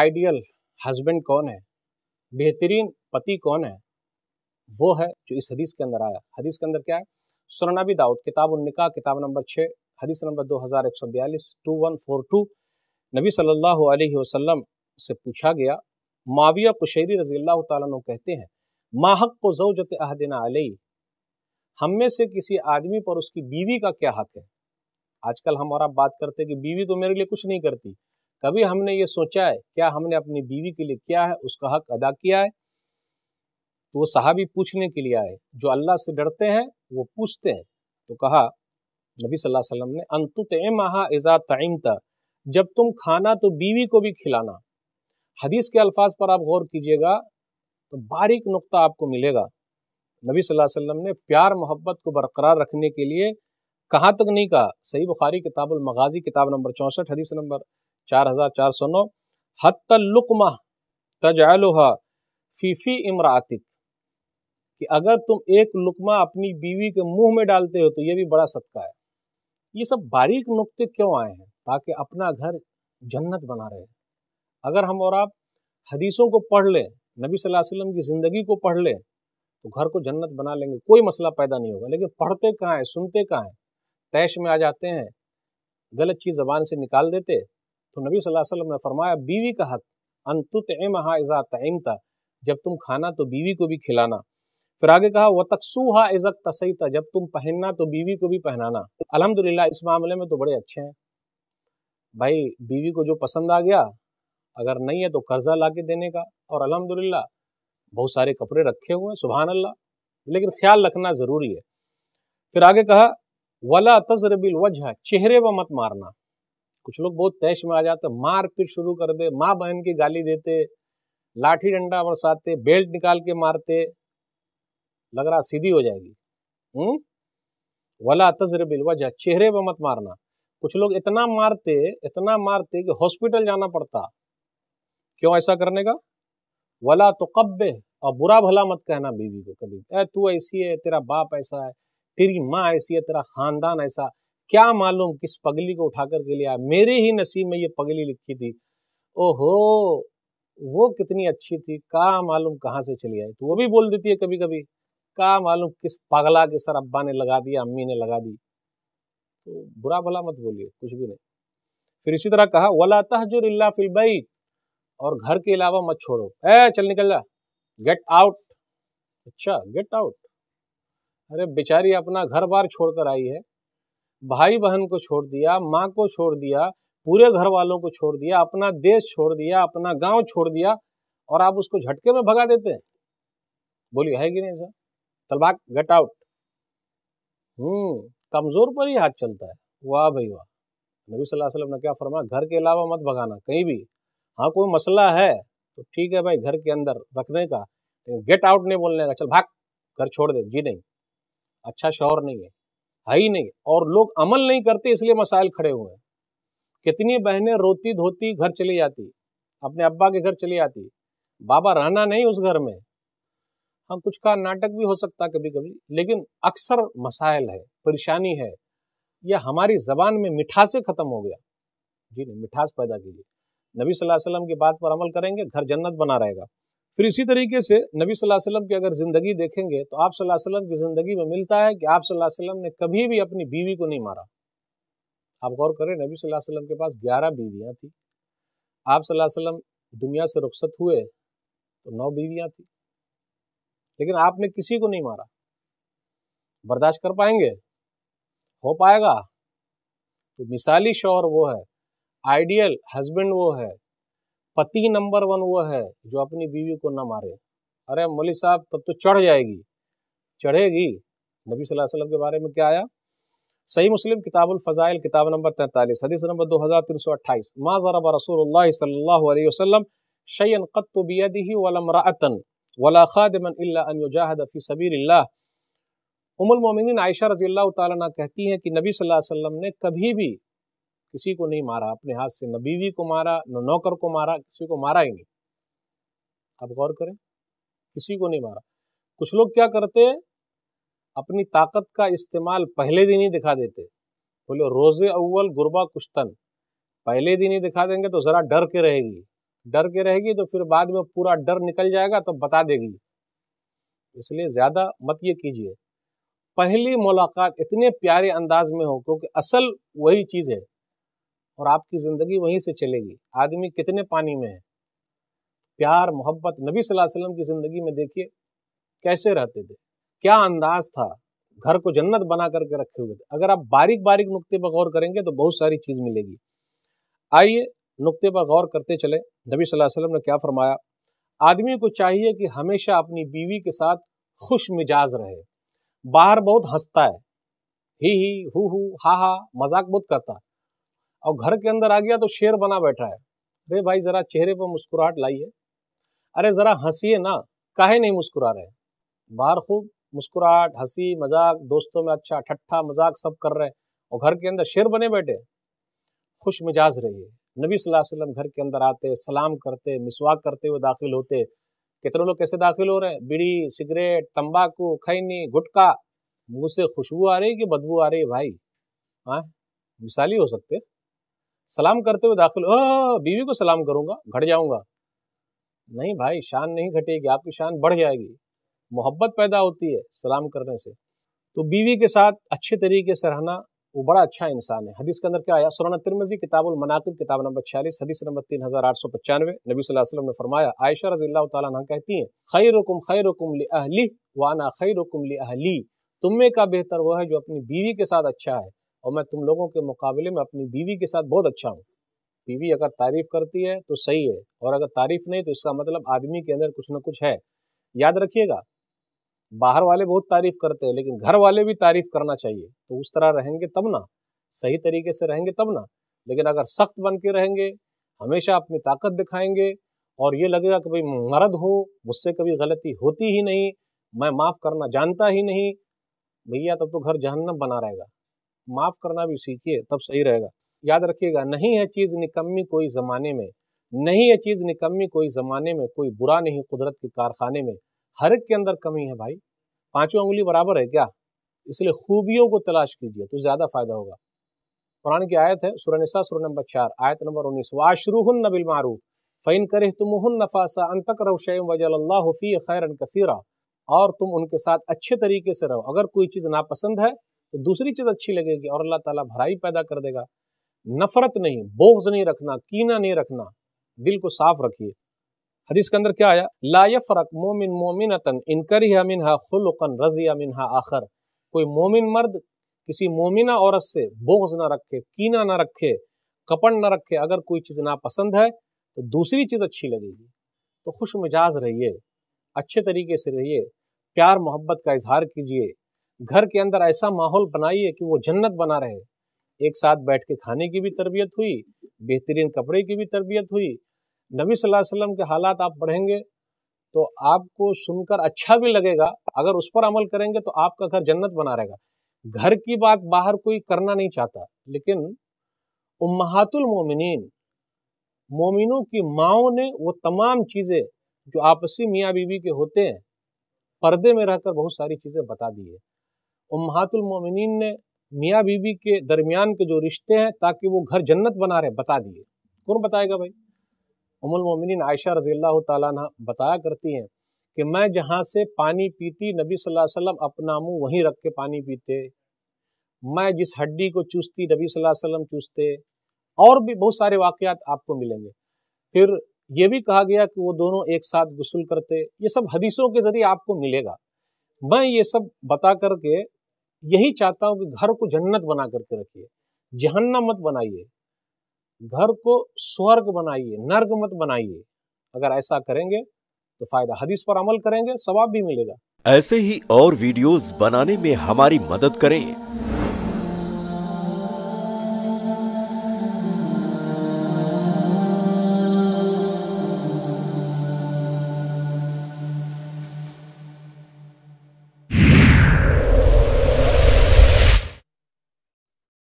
ideal husband कौन है बेहतरीन पति कौन है वो है जो इस हदीस के अंदर आया हदीस के अंदर क्या है सुनबी दाऊद किताब निका किताब नंबर छः हदीस नंबर दो हज़ार एक सौ बयालीस टू वन फोर टू नबी सल्लल्लाहु अलैहि वसल्लम से पूछा गया माविया कुशैरी रजी अल्लाह कहते हैं माहक को जवजत अहदिना अलई हम में से किसी आदमी पर उसकी बीवी का क्या हक है आजकल हम और आप बात करते हैं कि बीवी तो मेरे लिए कुछ नहीं करती कभी हमने ये सोचा है क्या हमने अपनी बीवी के लिए किया है उसका हक अदा किया है तो वो साहबी पूछने के लिए आए जो अल्लाह से डरते हैं वो पूछते हैं तो कहा नबी सल्लल्लाहु अलैहि वसल्लम ने अंतुत महा इज़ा तइमता जब तुम खाना तो बीवी को भी खिलाना हदीस के अल्फाज पर आप गौर कीजिएगा तो बारीक नुकता आपको मिलेगा नबी सल्लल्लाहु अलैहि वसल्लम ने प्यार मोहब्बत को बरकरार रखने के लिए कहाँ तक नहीं कहा सही बुखारी किताबुल मगाजी किताब नंबर चौंसठ हदीस नंबर चार हजार चार सौ नौ हतलुकमा फीफी इमरातिक कि अगर तुम एक लुकमा अपनी बीवी के मुंह में डालते हो तो ये भी बड़ा सदका है ये सब बारीक नुकते क्यों आए हैं ताकि अपना घर जन्नत बना रहे अगर हम और आप हदीसों को पढ़ लें नबी सल्लल्लाहु अलैहि वसल्लम की ज़िंदगी को पढ़ लें तो घर को जन्नत बना लेंगे कोई मसला पैदा नहीं होगा लेकिन पढ़ते कहाँ हैं सुनते कहाँ हैं तैश में आ जाते हैं गलत चीज़ ज़बान से निकाल देते तो नबी सल्लल्लाहु अलैहि वसल्लम ने फरमाया बीवी का हक अनतुत महा इज़ा तम था जब तुम खाना तो बीवी को भी खिलाना फिर आगे कहा व हा इज़क था जब तुम पहनना तो बीवी को भी पहनाना अलहमदिल्ला इस मामले में तो बड़े अच्छे हैं भाई बीवी को जो पसंद आ गया अगर नहीं है तो कर्जा ला के देने का और अलहमदिल्ला बहुत सारे कपड़े रखे हुए हैं सुबहान अल्लाह लेकिन ख्याल रखना ज़रूरी है फिर आगे कहा वला तजरबिल वजह चेहरे व मत मारना कुछ लोग बहुत तैश में आ जाते मार फिर शुरू कर दे माँ बहन की गाली देते लाठी डंडा बरसाते बेल्ट निकाल के मारते लग रहा सीधी हो जाएगी हम्म वाला तजर वजह चेहरे पर मत मारना कुछ लोग इतना मारते इतना मारते कि हॉस्पिटल जाना पड़ता क्यों ऐसा करने का वला तो कब्बे और बुरा भला मत कहना बीवी को कभी ए तू ऐसी है तेरा बाप ऐसा है तेरी माँ ऐसी है तेरा खानदान ऐसा क्या मालूम किस पगली को उठा करके लिया मेरे ही नसीब में ये पगली लिखी थी ओहो वो कितनी अच्छी थी का मालूम कहाँ से चली आई तो वो भी बोल देती है कभी कभी का मालूम किस पगला के सर अब्बा ने लगा दिया अम्मी ने लगा दी तो बुरा भला मत बोलिए कुछ भी नहीं फिर इसी तरह कहा वला तहजुर इल्ला फिलबई और घर के अलावा मत छोड़ो ए चल निकल जा गेट आउट अच्छा गेट आउट अरे बेचारी अपना घर बार छोड़कर आई है भाई बहन को छोड़ दिया माँ को छोड़ दिया पूरे घर वालों को छोड़ दिया अपना देश छोड़ दिया अपना गांव छोड़ दिया और आप उसको झटके में भगा देते हैं बोलिए है कि नहीं सर तलबाक गेट आउट हम्म कमजोर पर ही हाथ चलता है वाह भाई वाह नबी सल्लल्लाहु अलैहि वसल्लम ने क्या फरमाया घर के अलावा मत भगाना कहीं भी हाँ कोई मसला है तो ठीक है भाई घर के अंदर रखने का गेट आउट नहीं बोलने का चल भाग घर छोड़ दे जी नहीं अच्छा शोहर नहीं है है ही नहीं और लोग अमल नहीं करते इसलिए मसाइल खड़े हुए हैं कितनी बहनें रोती धोती घर चली जाती अपने अब्बा के घर चली जाती बाबा रहना नहीं उस घर में हाँ कुछ का नाटक भी हो सकता कभी कभी लेकिन अक्सर मसाइल है परेशानी है या हमारी जबान में मिठास ख़त्म हो गया जी नहीं मिठास पैदा कीजिए नबी सल्लल्लाहु अलैहि वसल्लम की बात पर अमल करेंगे घर जन्नत बना रहेगा फिर इसी तरीके से नबी सल्लल्लाहु अलैहि वसल्लम की अगर ज़िंदगी देखेंगे तो आप सल्लल्लाहु अलैहि वसल्लम की ज़िंदगी में मिलता है कि आप सल्लल्लाहु अलैहि वसल्लम ने कभी भी अपनी बीवी को नहीं मारा आप गौर करें नबी सल्लल्लाहु अलैहि वसल्लम के पास ग्यारह बीवियाँ थी आप सल्लल्लाहु अलैहि वसल्लम दुनिया से रुखसत हुए तो नौ बीवियाँ थी लेकिन आपने किसी को नहीं मारा बर्दाश्त कर पाएंगे हो पाएगा तो मिसाली शौर वो है आइडियल हस्बैंड वो है पति नंबर वन वो है जो अपनी बीवी को ना मारे अरे मौली साहब तब तो चढ़ जाएगी चढ़ेगी नबी सल्लल्लाहु अलैहि वसल्लम के बारे में क्या आया सही मुस्लिम किताबुल फजाइल किताब नंबर तैंतालीस हदीस नंबर दो हज़ार तीन सौ अट्ठाईस माँ ज़रब रसूल सल्लल्लाहु अलैहि वसल्लम शयन कत्तु बियदिही वलमरातन वला खादमन इल्ला अन युजाहिद फी उमुल मोमिनीन आयशा रजील्ला अल्लाह कहती हैं कि नबी सल्लल्लाहु अलैहि वसल्लम ने कभी भी किसी को नहीं मारा अपने हाथ से न बीवी को मारा न नौकर को मारा किसी को मारा ही नहीं आप गौर करें किसी को नहीं मारा कुछ लोग क्या करते अपनी ताकत का इस्तेमाल पहले दिन ही दिखा देते बोले रोज़े अव्वल गुरबा कुश्तन पहले दिन ही दिखा देंगे तो ज़रा डर के रहेगी डर के रहेगी तो फिर बाद में पूरा डर निकल जाएगा तो बता देगी इसलिए ज़्यादा मत ये कीजिए पहली मुलाकात इतने प्यारे अंदाज में हो क्योंकि असल वही चीज़ है और आपकी ज़िंदगी वहीं से चलेगी आदमी कितने पानी में है प्यार मोहब्बत नबी सल्लल्लाहु अलैहि वसल्लम की ज़िंदगी में देखिए कैसे रहते थे क्या अंदाज था घर को जन्नत बना करके रखे हुए थे अगर आप बारीक बारीक नुक्ते पर गौर करेंगे तो बहुत सारी चीज़ मिलेगी आइए नुक्ते पर गौर करते चले नबी सल्लल्लाहु अलैहि वसल्लम ने क्या फरमाया आदमी को चाहिए कि हमेशा अपनी बीवी के साथ खुश मिजाज रहे बाहर बहुत हंसता है ही ही हु हु हा हा मजाक बहुत करता है और घर के अंदर आ गया तो शेर बना बैठा है अरे भाई ज़रा चेहरे पर मुस्कुराहट लाइए अरे ज़रा हंसीए ना काहे नहीं मुस्कुरा रहे बाहर खूब मुस्कुराहट हंसी मजाक दोस्तों में अच्छा ठट्ठा मजाक सब कर रहे हैं और घर के अंदर शेर बने बैठे खुश मिजाज रहिए नबी सल्लल्लाहु अलैहि वसल्लम घर के अंदर आते सलाम करते मिसवाक करते हुए दाखिल होते कितने लोग कैसे दाखिल हो रहे हैं बीड़ी सिगरेट तंबाकू खैनी गुटका मुंह से खुशबू आ रही कि बदबू आ रही है भाई हाँ मिसाली हो सकते सलाम करते हुए दाखिल बीवी को सलाम करूंगा घट जाऊंगा नहीं भाई शान नहीं घटेगी आपकी शान बढ़ जाएगी मोहब्बत पैदा होती है सलाम करने से तो बीवी के साथ अच्छे तरीके से रहना वो बड़ा अच्छा इंसान है हदीस के अंदर क्या आया सुराना तिरमजी किताबुल मनाकिब किताब नंबर छियालीस हदीस नंबर तीन हज़ार आठ सौ पचानवे नबी वसल्लम ने फरमाया आयशा रजील्ला कहती हैं खैर रकुम खैर अहली वाना खैर रकुम अहली तुम में का बेहतर वो है जो अपनी बीवी के साथ अच्छा है और मैं तुम लोगों के मुकाबले में अपनी बीवी के साथ बहुत अच्छा हूँ बीवी अगर तारीफ करती है तो सही है और अगर तारीफ नहीं तो इसका मतलब आदमी के अंदर कुछ ना कुछ है याद रखिएगा बाहर वाले बहुत तारीफ करते हैं लेकिन घर वाले भी तारीफ करना चाहिए तो उस तरह रहेंगे तब ना सही तरीके से रहेंगे तब ना लेकिन अगर सख्त बन के रहेंगे हमेशा अपनी ताकत दिखाएंगे और ये लगेगा कि भाई मर्द हो मुझसे कभी गलती होती ही नहीं मैं माफ़ करना जानता ही नहीं भैया तब तो घर जहन्नम बना रहेगा माफ़ करना भी सीखिए तब सही रहेगा याद रखिएगा नहीं है चीज़ निकम्मी कोई ज़माने में नहीं है चीज़ निकम्मी कोई ज़माने में कोई बुरा नहीं कुदरत के कारखाने में हर एक के अंदर कमी है भाई पाँचों उंगली बराबर है क्या इसलिए खूबियों को तलाश कीजिए तो ज़्यादा फ़ायदा होगा कुरान की आयत है सुरनसा सुर नंबर चार आयत नंबर उन्नीस वाशरूहन बिल मारूफ फ़ैन करे तुम नफासा अंतक रवशम वजल्लाफ़ी खैरन कफ़ीरा और तुम उनके साथ अच्छे तरीके से रहो अगर कोई चीज़ नापसंद है तो दूसरी चीज़ अच्छी लगेगी और अल्लाह ताला भराई पैदा कर देगा नफरत नहीं बोझ नहीं रखना कीना नहीं रखना दिल को साफ रखिए हदीस के अंदर क्या आया लायफ रक मोमिन मोमिन तन इनकर अमिन हा खुलकन रजी अमिन हा आखर कोई मोमिन मर्द किसी मोमिना औरत से बोझ ना रखे कीना ना रखे कपड़ ना रखे अगर कोई चीज़ नापसंद है तो दूसरी चीज़ अच्छी लगेगी तो खुश मिजाज रहिए अच्छे तरीके से रहिए प्यार मोहब्बत का इजहार कीजिए घर के अंदर ऐसा माहौल बनाइए कि वो जन्नत बना रहे एक साथ बैठ के खाने की भी तरबियत हुई बेहतरीन कपड़े की भी तरबियत हुई नबी सल्लल्लाहु अलैहि वसल्लम के हालात आप पढ़ेंगे तो आपको सुनकर अच्छा भी लगेगा अगर उस पर अमल करेंगे तो आपका घर जन्नत बना रहेगा घर की बात बाहर कोई करना नहीं चाहता लेकिन उम्मातुल मोमिन मोमिनों की माओ ने वो तमाम चीज़ें जो आपसी मियाँ बीवी के होते हैं पर्दे में रहकर बहुत सारी चीज़ें बता दी है उम्मातुलमिन ने मियाँ बीबी के दरमियान के जो रिश्ते हैं ताकि वो घर जन्नत बना रहे बता दिए कौन बताएगा भाई उमुलमिन आयशा रजी अल्लाह तह बताया करती हैं कि मैं जहाँ से पानी पीती नबी सल्लल्लाहु अलैहि वसल्लम अपना मुँह वहीं रख के पानी पीते मैं जिस हड्डी को चूसती नबी सल्लल्लाहु अलैहि वसल्लम चूसते और भी बहुत सारे वाक़ात आपको मिलेंगे फिर ये भी कहा गया कि वो दोनों एक साथ गसल करते ये सब हदीसों के ज़रिए आपको मिलेगा मैं ये सब बता करके यही चाहता हूं कि घर को जन्नत बना करके रखिए जहन्ना मत बनाइए घर को स्वर्ग बनाइए नर्ग मत बनाइए अगर ऐसा करेंगे तो फायदा हदीस पर अमल करेंगे सवाब भी मिलेगा ऐसे ही और वीडियोस बनाने में हमारी मदद करें